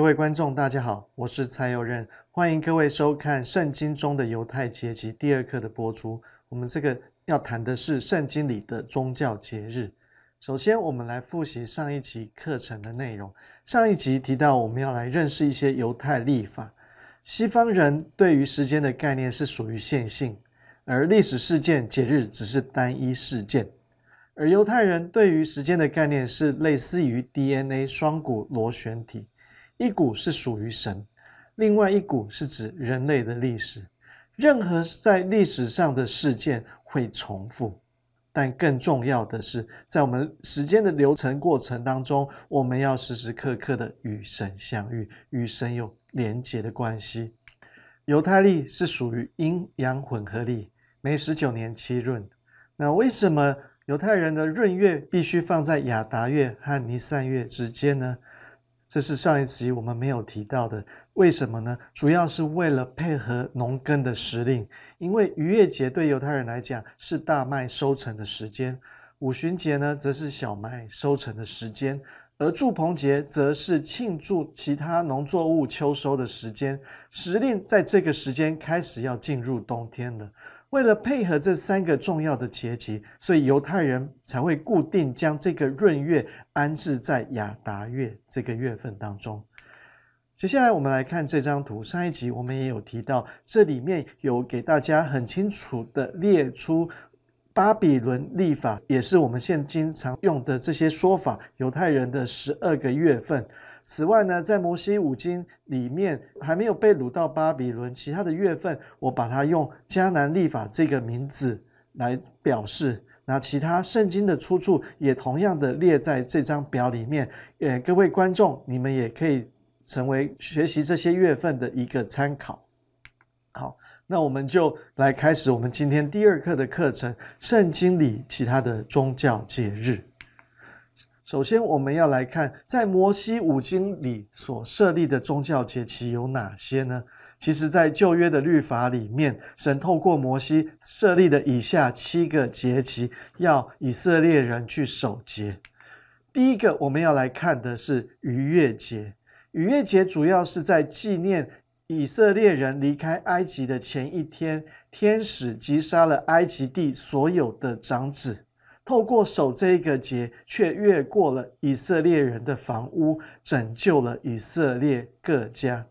各位观众，大家好，我是蔡佑任，欢迎各位收看《圣经中的犹太节及第二课的播出。我们这个要谈的是圣经里的宗教节日。首先，我们来复习上一集课程的内容。上一集提到，我们要来认识一些犹太历法。西方人对于时间的概念是属于线性，而历史事件节日只是单一事件；而犹太人对于时间的概念是类似于 DNA 双股螺旋体。一股是属于神，另外一股是指人类的历史。任何在历史上的事件会重复，但更重要的是，在我们时间的流程过程当中，我们要时时刻刻的与神相遇，与神有连结的关系。犹太历是属于阴阳混合历，每十九年七闰。那为什么犹太人的闰月必须放在亚达月和尼散月之间呢？这是上一集我们没有提到的，为什么呢？主要是为了配合农耕的时令，因为逾越节对犹太人来讲是大麦收成的时间，五旬节呢则是小麦收成的时间，而祝棚节则是庆祝其他农作物秋收的时间。时令在这个时间开始要进入冬天了。为了配合这三个重要的节期，所以犹太人才会固定将这个闰月安置在亚达月这个月份当中。接下来，我们来看这张图。上一集我们也有提到，这里面有给大家很清楚的列出巴比伦历法，也是我们现今常用的这些说法。犹太人的十二个月份。此外呢，在摩西五经里面还没有被掳到巴比伦，其他的月份我把它用迦南历法这个名字来表示。那其他圣经的出处也同样的列在这张表里面。呃，各位观众，你们也可以成为学习这些月份的一个参考。好，那我们就来开始我们今天第二课的课程：圣经里其他的宗教节日。首先，我们要来看在摩西五经里所设立的宗教节期有哪些呢？其实，在旧约的律法里面，神透过摩西设立的以下七个节期，要以色列人去守节。第一个，我们要来看的是逾越节。逾越节主要是在纪念以色列人离开埃及的前一天，天使击杀了埃及地所有的长子。透过守这一个节，却越过了以色列人的房屋，拯救了以色列各家。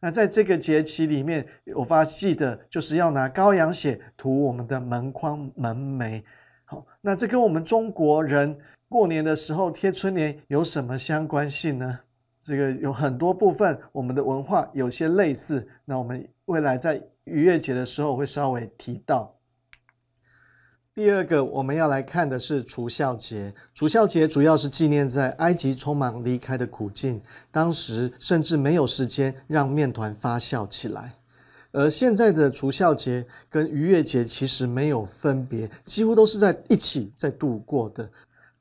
那在这个节期里面，我发记得就是要拿羔羊血涂我们的门框门楣。好，那这跟我们中国人过年的时候贴春联有什么相关性呢？这个有很多部分，我们的文化有些类似。那我们未来在逾越节的时候会稍微提到。第二个我们要来看的是除孝节。除孝节主要是纪念在埃及匆忙离开的苦境，当时甚至没有时间让面团发酵起来。而现在的除孝节跟逾越节其实没有分别，几乎都是在一起在度过的。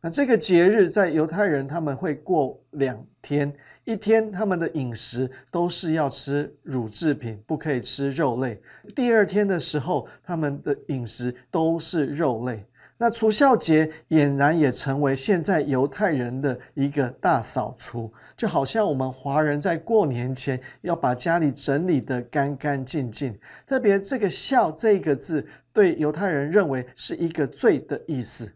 那这个节日在犹太人，他们会过两天，一天他们的饮食都是要吃乳制品，不可以吃肉类；第二天的时候，他们的饮食都是肉类。那除孝节俨然也成为现在犹太人的一个大扫除，就好像我们华人在过年前要把家里整理得干干净净。特别这个“孝”这个字，对犹太人认为是一个罪的意思。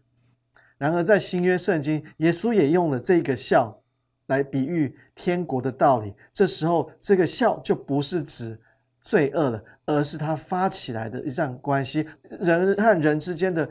然而，在新约圣经，耶稣也用了这个笑来比喻天国的道理。这时候，这个笑就不是指罪恶了，而是他发起来的一样关系，人和人之间的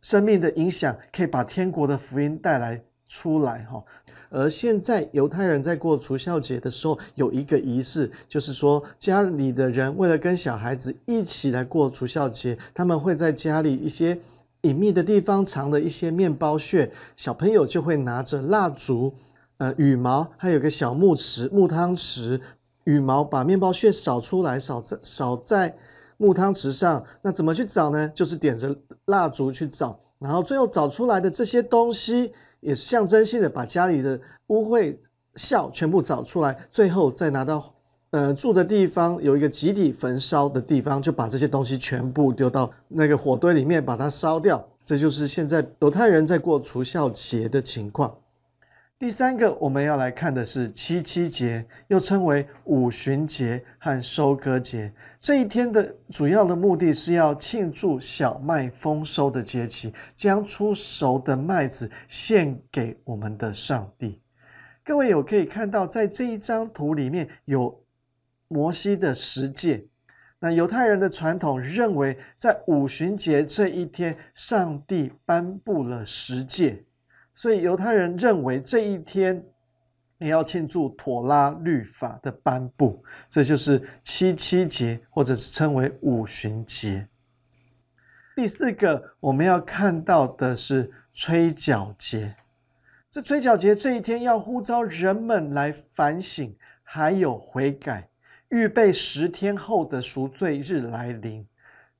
生命的影响，可以把天国的福音带来出来。哈！而现在，犹太人在过除孝节的时候，有一个仪式，就是说家里的人为了跟小孩子一起来过除孝节，他们会在家里一些。隐秘的地方藏了一些面包屑，小朋友就会拿着蜡烛、呃羽毛，还有个小木匙、木汤匙、羽毛，把面包屑扫出来，扫在扫在木汤匙上。那怎么去找呢？就是点着蜡烛去找，然后最后找出来的这些东西，也象征性的把家里的污秽、笑全部找出来，最后再拿到。呃，住的地方有一个集体焚烧的地方，就把这些东西全部丢到那个火堆里面，把它烧掉。这就是现在犹太人在过除孝节的情况。第三个，我们要来看的是七七节，又称为五旬节和收割节。这一天的主要的目的是要庆祝小麦丰收的节气，将出熟的麦子献给我们的上帝。各位有可以看到，在这一张图里面有。摩西的十戒，那犹太人的传统认为，在五旬节这一天，上帝颁布了十戒，所以犹太人认为这一天也要庆祝妥拉律法的颁布，这就是七七节，或者是称为五旬节。第四个，我们要看到的是吹角节，这吹角节这一天要呼召人们来反省，还有悔改。预备十天后的赎罪日来临，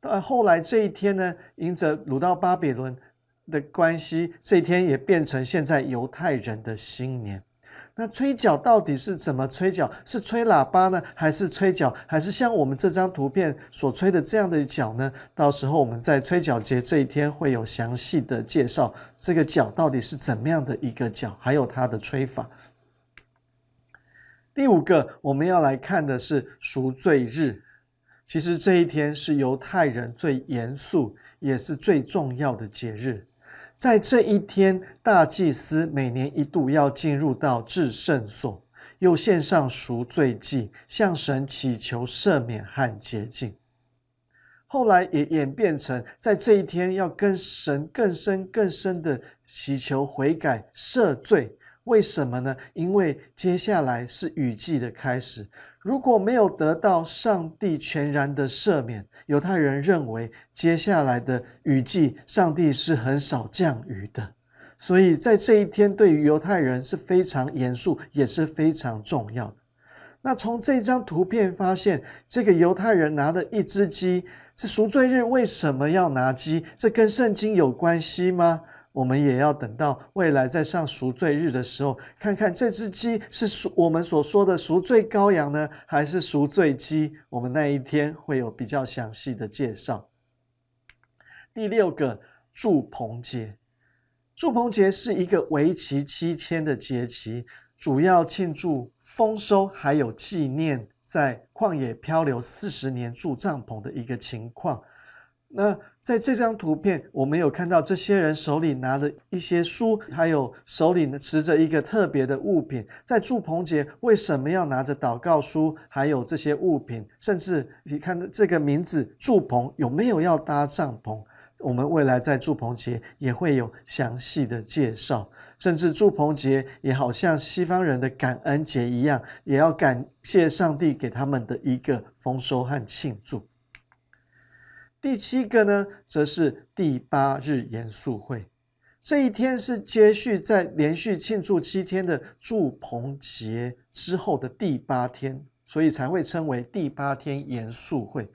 到后来这一天呢？因着掳到巴比伦的关系，这一天也变成现在犹太人的新年。那吹角到底是怎么吹角？是吹喇叭呢，还是吹角？还是像我们这张图片所吹的这样的角呢？到时候我们在吹角节这一天会有详细的介绍，这个角到底是怎么样的一个角，还有它的吹法。第五个，我们要来看的是赎罪日。其实这一天是犹太人最严肃也是最重要的节日。在这一天，大祭司每年一度要进入到至圣所，又献上赎罪祭，向神祈求赦免和洁净。后来也演变成在这一天要跟神更深更深的祈求悔改赦罪。为什么呢？因为接下来是雨季的开始，如果没有得到上帝全然的赦免，犹太人认为接下来的雨季上帝是很少降雨的，所以在这一天对于犹太人是非常严肃也是非常重要的。那从这张图片发现，这个犹太人拿的一只鸡这赎罪日，为什么要拿鸡？这跟圣经有关系吗？我们也要等到未来在上赎罪日的时候，看看这只鸡是赎我们所说的赎罪羔羊呢，还是赎罪鸡？我们那一天会有比较详细的介绍。第六个祝棚节，祝棚节是一个为期七天的节期，主要庆祝丰收，还有纪念在旷野漂流四十年住帐篷的一个情况。那。在这张图片，我们有看到这些人手里拿了一些书，还有手里持着一个特别的物品。在祝棚节，为什么要拿着祷告书，还有这些物品？甚至你看这个名字“祝棚”有没有要搭帐篷？我们未来在祝棚节也会有详细的介绍。甚至祝棚节也好像西方人的感恩节一样，也要感谢上帝给他们的一个丰收和庆祝。第七个呢，则是第八日严肃会。这一天是接续在连续庆祝七天的祝棚节之后的第八天，所以才会称为第八天严肃会。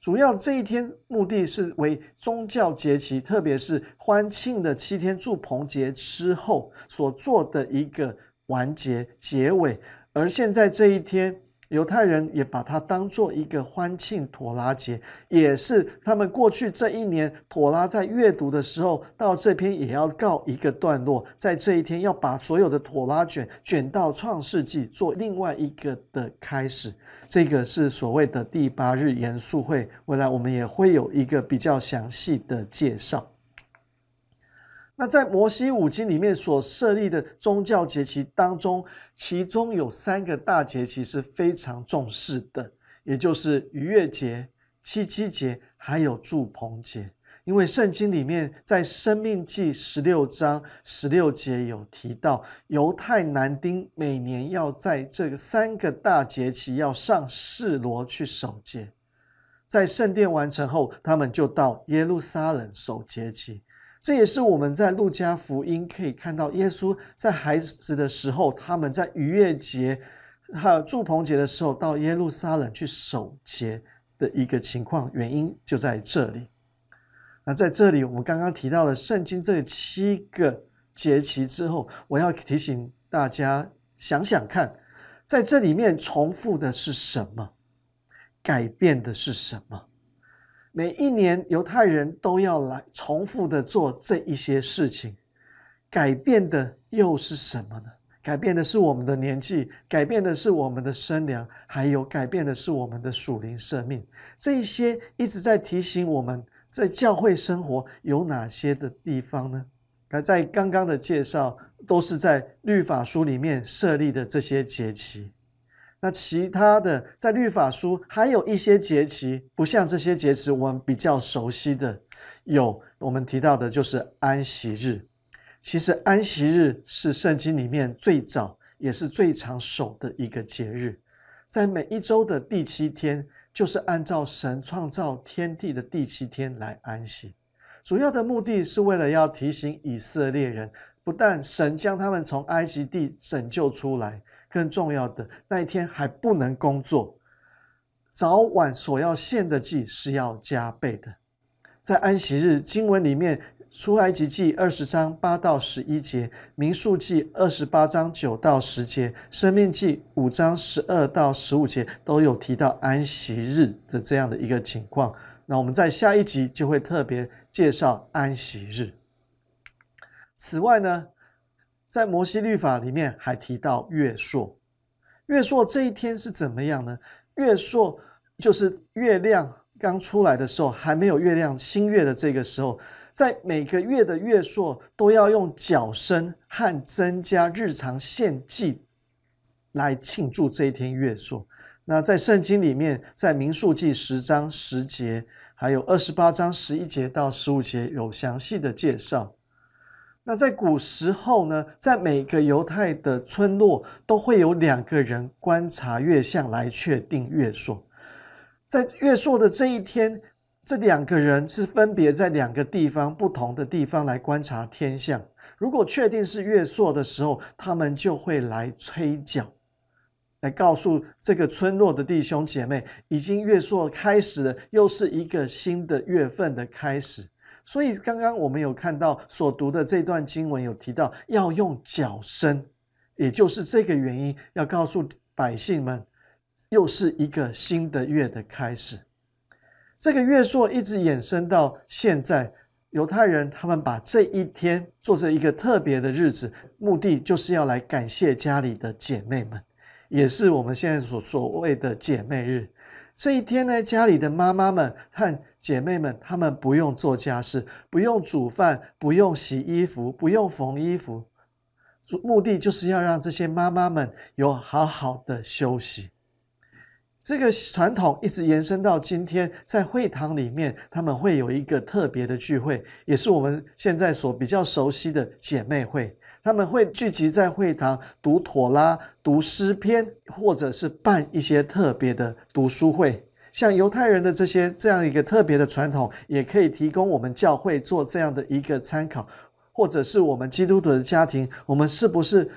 主要这一天目的是为宗教节期，特别是欢庆的七天祝棚节之后所做的一个完结结尾。而现在这一天。犹太人也把它当做一个欢庆妥拉节，也是他们过去这一年妥拉在阅读的时候，到这篇也要告一个段落，在这一天要把所有的妥拉卷卷到创世纪，做另外一个的开始。这个是所谓的第八日严肃会，未来我们也会有一个比较详细的介绍。那在摩西五经里面所设立的宗教节期当中，其中有三个大节期是非常重视的，也就是逾越节、七七节，还有祝棚节。因为圣经里面在《生命记》十六章十六节有提到，犹太男丁每年要在这个三个大节期要上示罗去守节，在圣殿完成后，他们就到耶路撒冷守节期。这也是我们在路加福音可以看到，耶稣在孩子的时候，他们在逾越节、还有祝棚节的时候，到耶路撒冷去守节的一个情况。原因就在这里。那在这里，我们刚刚提到了圣经这七个节期之后，我要提醒大家想想看，在这里面重复的是什么，改变的是什么。每一年犹太人都要来重复的做这一些事情，改变的又是什么呢？改变的是我们的年纪，改变的是我们的生量，还有改变的是我们的属灵生命。这一些一直在提醒我们，在教会生活有哪些的地方呢？而在刚刚的介绍，都是在律法书里面设立的这些节期。那其他的，在律法书还有一些节期，不像这些节期，我们比较熟悉的，有我们提到的就是安息日。其实安息日是圣经里面最早也是最常守的一个节日，在每一周的第七天，就是按照神创造天地的第七天来安息。主要的目的是为了要提醒以色列人，不但神将他们从埃及地拯救出来。更重要的那一天还不能工作，早晚所要献的祭是要加倍的。在安息日经文里面，《出埃及记》二十章八到十一节，《民数记》二十八章九到十节，《生命记》五章十二到十五节都有提到安息日的这样的一个情况。那我们在下一集就会特别介绍安息日。此外呢？在摩西律法里面还提到月朔，月朔这一天是怎么样呢？月朔就是月亮刚出来的时候，还没有月亮新月的这个时候，在每个月的月朔都要用脚声和增加日常献祭来庆祝这一天月朔。那在圣经里面，在民数记十章十节，还有二十八章十一节到十五节有详细的介绍。那在古时候呢，在每个犹太的村落都会有两个人观察月相来确定月朔。在月朔的这一天，这两个人是分别在两个地方、不同的地方来观察天象。如果确定是月朔的时候，他们就会来催缴，来告诉这个村落的弟兄姐妹，已经月朔开始了，又是一个新的月份的开始。所以，刚刚我们有看到所读的这段经文，有提到要用脚声，也就是这个原因，要告诉百姓们，又是一个新的月的开始。这个月朔一直衍生到现在，犹太人他们把这一天做着一个特别的日子，目的就是要来感谢家里的姐妹们，也是我们现在所所谓的姐妹日。这一天呢，家里的妈妈们和姐妹们，她们不用做家事，不用煮饭，不用洗衣服，不用缝衣服，目的就是要让这些妈妈们有好好的休息。这个传统一直延伸到今天，在会堂里面，他们会有一个特别的聚会，也是我们现在所比较熟悉的姐妹会。他们会聚集在会堂读妥拉、读诗篇，或者是办一些特别的读书会。像犹太人的这些这样一个特别的传统，也可以提供我们教会做这样的一个参考，或者是我们基督徒的家庭，我们是不是？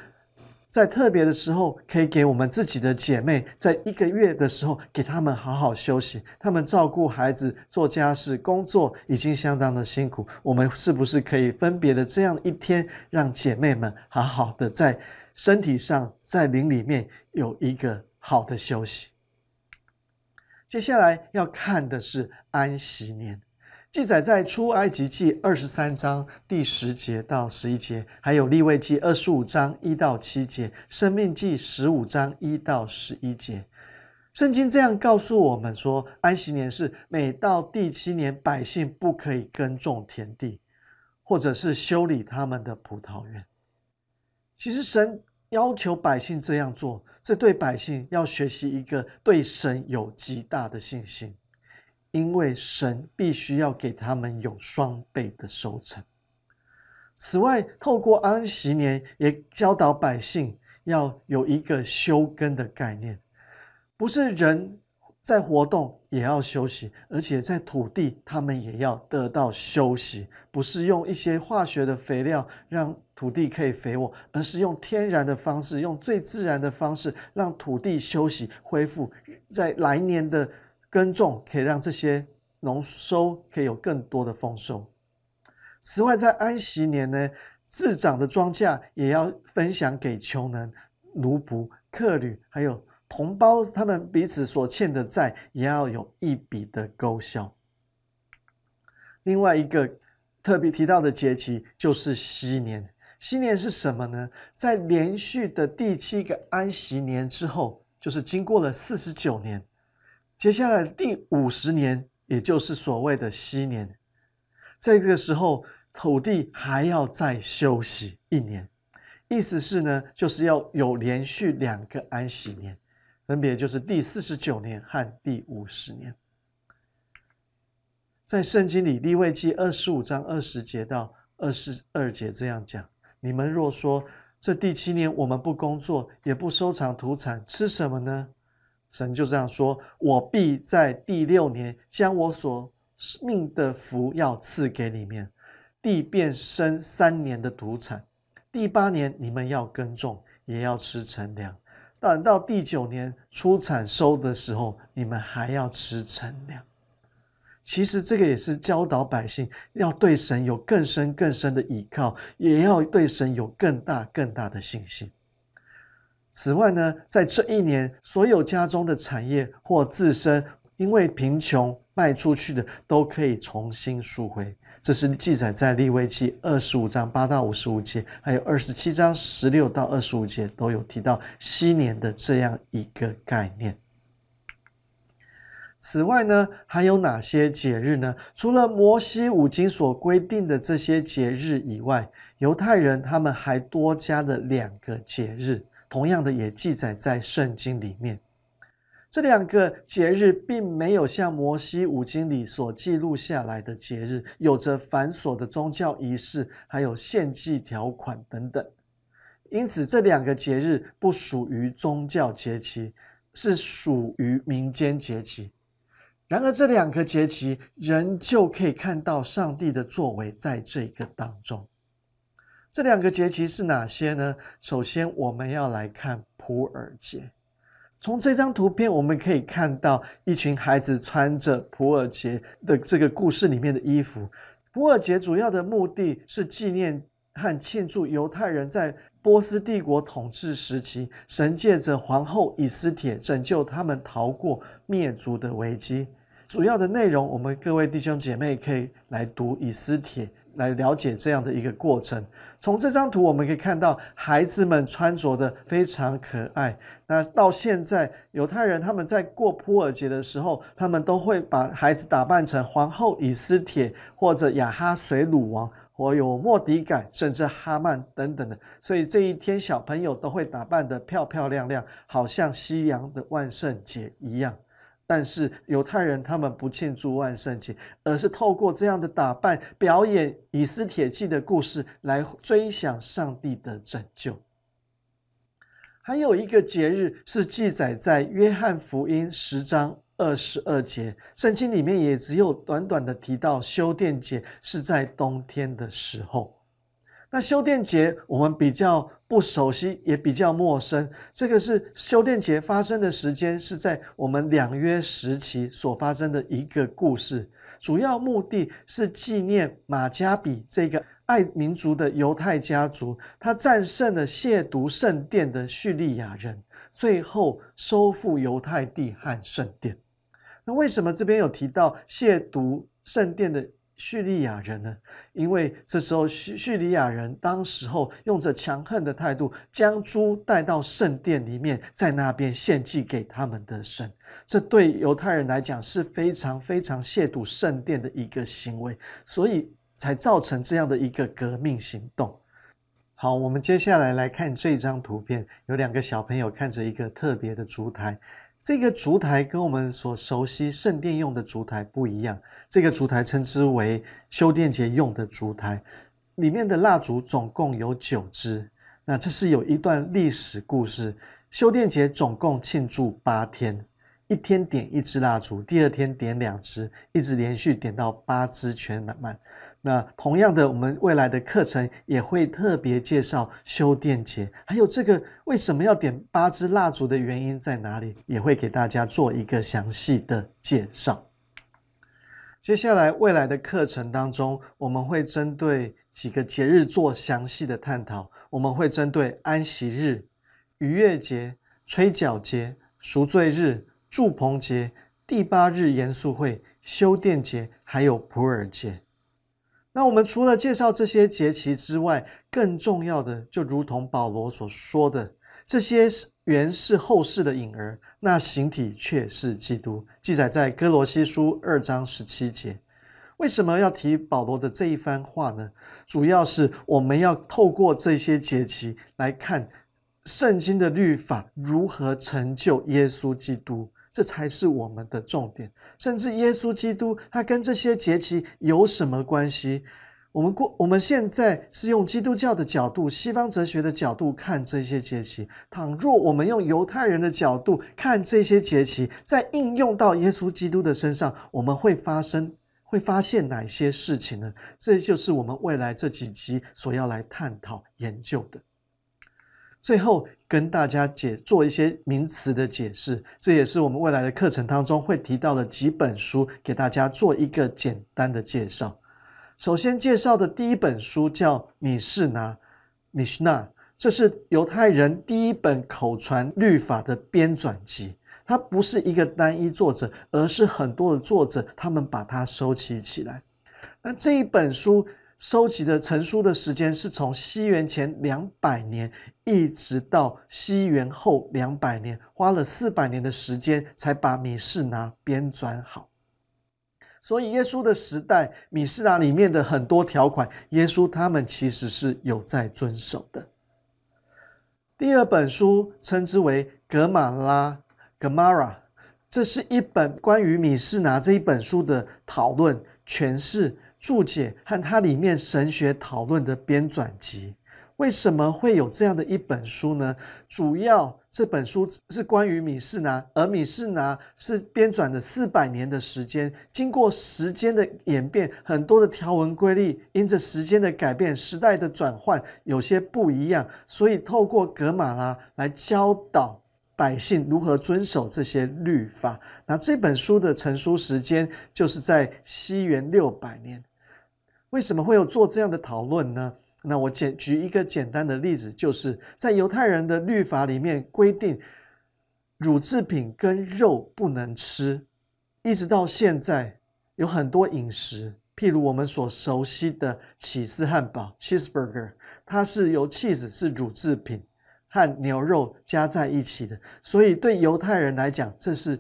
在特别的时候，可以给我们自己的姐妹，在一个月的时候，给他们好好休息。他们照顾孩子、做家事、工作，已经相当的辛苦。我们是不是可以分别的这样一天，让姐妹们好好的在身体上、在灵里面有一个好的休息？接下来要看的是安息年。记载在出埃及记二十三章第十节到十一节，还有立位记二十五章一到七节，生命记十五章一到十一节，圣经这样告诉我们说，安息年是每到第七年，百姓不可以耕种田地，或者是修理他们的葡萄园。其实神要求百姓这样做，这对百姓要学习一个对神有极大的信心。因为神必须要给他们有双倍的收成。此外，透过安息年，也教导百姓要有一个休耕的概念，不是人在活动也要休息，而且在土地他们也要得到休息。不是用一些化学的肥料让土地可以肥沃，而是用天然的方式，用最自然的方式让土地休息恢复，在来年的。耕种可以让这些农收可以有更多的丰收。此外，在安息年呢，自长的庄稼也要分享给穷人、奴仆、客旅，还有同胞，他们彼此所欠的债也要有一笔的勾销。另外一个特别提到的节期就是西年。西年是什么呢？在连续的第七个安息年之后，就是经过了四十九年。接下来第五十年，也就是所谓的西年，在这个时候，土地还要再休息一年，意思是呢，就是要有连续两个安息年，分别就是第四十九年和第五十年。在圣经里，利未记二十五章二十节到二十二节这样讲：，你们若说这第七年我们不工作，也不收藏土产，吃什么呢？神就这样说：“我必在第六年将我所命的福要赐给你们，地变生三年的土产；第八年你们要耕种，也要吃陈粮；等到第九年出产收的时候，你们还要吃陈粮。其实这个也是教导百姓要对神有更深更深的依靠，也要对神有更大更大的信心。”此外呢，在这一年，所有家中的产业或自身因为贫穷卖出去的，都可以重新赎回。这是记载在利位记二十五章八到五十五节，还有二十七章十六到二十五节都有提到西年的这样一个概念。此外呢，还有哪些节日呢？除了摩西五经所规定的这些节日以外，犹太人他们还多加了两个节日。同样的也记载在圣经里面，这两个节日并没有像摩西五经里所记录下来的节日，有着繁琐的宗教仪式，还有献祭条款等等。因此，这两个节日不属于宗教节期，是属于民间节期。然而，这两个节期仍旧可以看到上帝的作为，在这个当中。这两个节期是哪些呢？首先，我们要来看普洱节。从这张图片，我们可以看到一群孩子穿着普洱节的这个故事里面的衣服。普洱节主要的目的是纪念和庆祝犹太人在波斯帝国统治时期，神借着皇后以斯帖拯救他们，逃过灭族的危机。主要的内容，我们各位弟兄姐妹可以来读以斯帖，来了解这样的一个过程。从这张图我们可以看到，孩子们穿着的非常可爱。那到现在，犹太人他们在过普尔节的时候，他们都会把孩子打扮成皇后以斯帖，或者亚哈水鲁王，或有莫迪改，甚至哈曼等等的。所以这一天，小朋友都会打扮的漂漂亮亮，好像西洋的万圣节一样。但是犹太人他们不庆祝万圣节，而是透过这样的打扮表演以斯铁记的故事，来追想上帝的拯救。还有一个节日是记载在约翰福音十章二十二节，圣经里面也只有短短的提到修殿节是在冬天的时候。那修殿节我们比较。不熟悉也比较陌生，这个是修殿节发生的时间，是在我们两约时期所发生的一个故事。主要目的是纪念马加比这个爱民族的犹太家族，他战胜了亵渎圣殿的叙利亚人，最后收复犹太地和圣殿。那为什么这边有提到亵渎圣殿的？叙利亚人呢？因为这时候叙叙利亚人当时候用着强横的态度，将猪带到圣殿里面，在那边献祭给他们的神，这对犹太人来讲是非常非常亵渎圣殿的一个行为，所以才造成这样的一个革命行动。好，我们接下来来看这张图片，有两个小朋友看着一个特别的烛台。这个烛台跟我们所熟悉圣殿用的烛台不一样，这个烛台称之为修殿节用的烛台，里面的蜡烛总共有九支。那这是有一段历史故事，修殿节总共庆祝八天，一天点一支蜡烛，第二天点两支，一直连续点到八支全燃满。那同样的，我们未来的课程也会特别介绍修电节，还有这个为什么要点八支蜡烛的原因在哪里，也会给大家做一个详细的介绍。接下来未来的课程当中，我们会针对几个节日做详细的探讨。我们会针对安息日、逾越节、吹角节、赎罪日、祝棚节、第八日严肃会、修电节，还有普洱节。那我们除了介绍这些节期之外，更重要的，就如同保罗所说的，这些原是后世的影儿，那形体却是基督。记载在哥罗西书二章十七节。为什么要提保罗的这一番话呢？主要是我们要透过这些节期来看，圣经的律法如何成就耶稣基督。这才是我们的重点。甚至耶稣基督，他跟这些节期有什么关系？我们过，我们现在是用基督教的角度、西方哲学的角度看这些节期。倘若我们用犹太人的角度看这些节期，在应用到耶稣基督的身上，我们会发生、会发现哪些事情呢？这就是我们未来这几集所要来探讨研究的。最后。跟大家解做一些名词的解释，这也是我们未来的课程当中会提到的几本书，给大家做一个简单的介绍。首先介绍的第一本书叫《米士拿》，米士拿，这是犹太人第一本口传律法的编纂集。它不是一个单一作者，而是很多的作者，他们把它收集起来。那这一本书。收集的成书的时间是从西元前两百年，一直到西元后两百年，花了四百年的时间才把《米士拿》编纂好。所以，耶稣的时代，《米士拿》里面的很多条款，耶稣他们其实是有在遵守的。第二本书称之为《格马拉》（Gamara），这是一本关于《米士拿》这一本书的讨论诠释。注解和它里面神学讨论的编纂集，为什么会有这样的一本书呢？主要这本书是关于米士拿，而米士拿是编纂的四百年的时间，经过时间的演变，很多的条文规律因着时间的改变、时代的转换，有些不一样。所以透过格玛拉来教导百姓如何遵守这些律法。那这本书的成书时间就是在西元六百年。为什么会有做这样的讨论呢？那我简举一个简单的例子，就是在犹太人的律法里面规定乳制品跟肉不能吃，一直到现在有很多饮食，譬如我们所熟悉的起司汉堡 （cheeseburger），它是由 cheese 是乳制品和牛肉加在一起的，所以对犹太人来讲，这是。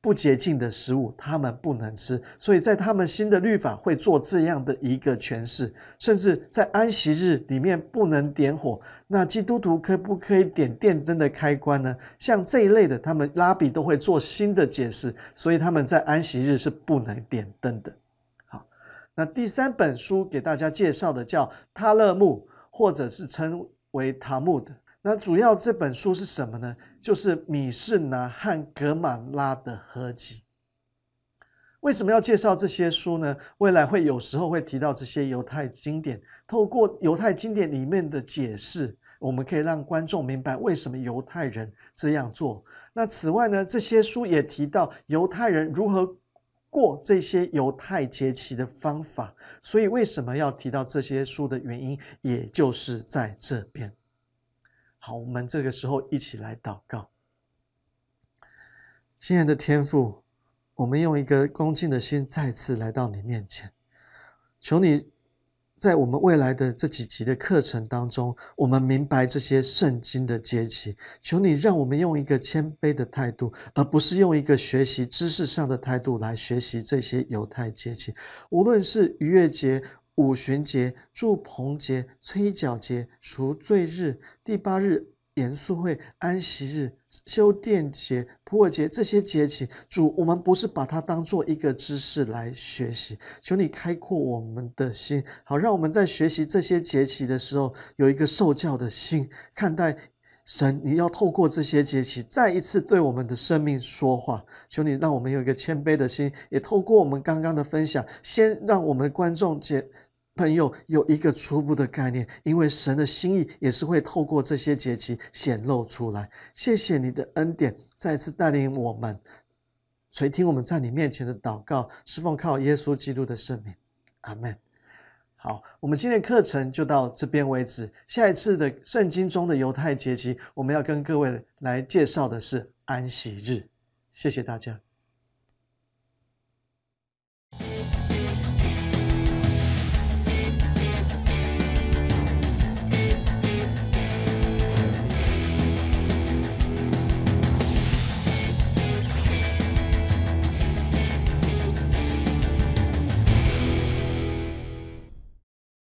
不洁净的食物，他们不能吃，所以在他们新的律法会做这样的一个诠释，甚至在安息日里面不能点火。那基督徒可不可以点电灯的开关呢？像这一类的，他们拉比都会做新的解释，所以他们在安息日是不能点灯的。好，那第三本书给大家介绍的叫塔勒木，或者是称为塔木的。那主要这本书是什么呢？就是米士拿和格玛拉的合集。为什么要介绍这些书呢？未来会有时候会提到这些犹太经典，透过犹太经典里面的解释，我们可以让观众明白为什么犹太人这样做。那此外呢，这些书也提到犹太人如何过这些犹太节期的方法。所以为什么要提到这些书的原因，也就是在这边。好，我们这个时候一起来祷告。亲爱的天父，我们用一个恭敬的心，再次来到你面前，求你，在我们未来的这几集的课程当中，我们明白这些圣经的节级。求你让我们用一个谦卑的态度，而不是用一个学习知识上的态度来学习这些犹太阶级。无论是逾越节。五旬节、祝棚节、催缴节、赎罪日、第八日严肃会、安息日、修殿节、普尔节，这些节期，主，我们不是把它当做一个知识来学习，求你开阔我们的心，好，让我们在学习这些节期的时候有一个受教的心，看待神，你要透过这些节期再一次对我们的生命说话，求你让我们有一个谦卑的心，也透过我们刚刚的分享，先让我们观众节。朋友有一个初步的概念，因为神的心意也是会透过这些节期显露出来。谢谢你，的恩典再次带领我们垂听我们在你面前的祷告，是奉靠耶稣基督的圣名。阿门。好，我们今天的课程就到这边为止。下一次的圣经中的犹太节期，我们要跟各位来介绍的是安息日。谢谢大家。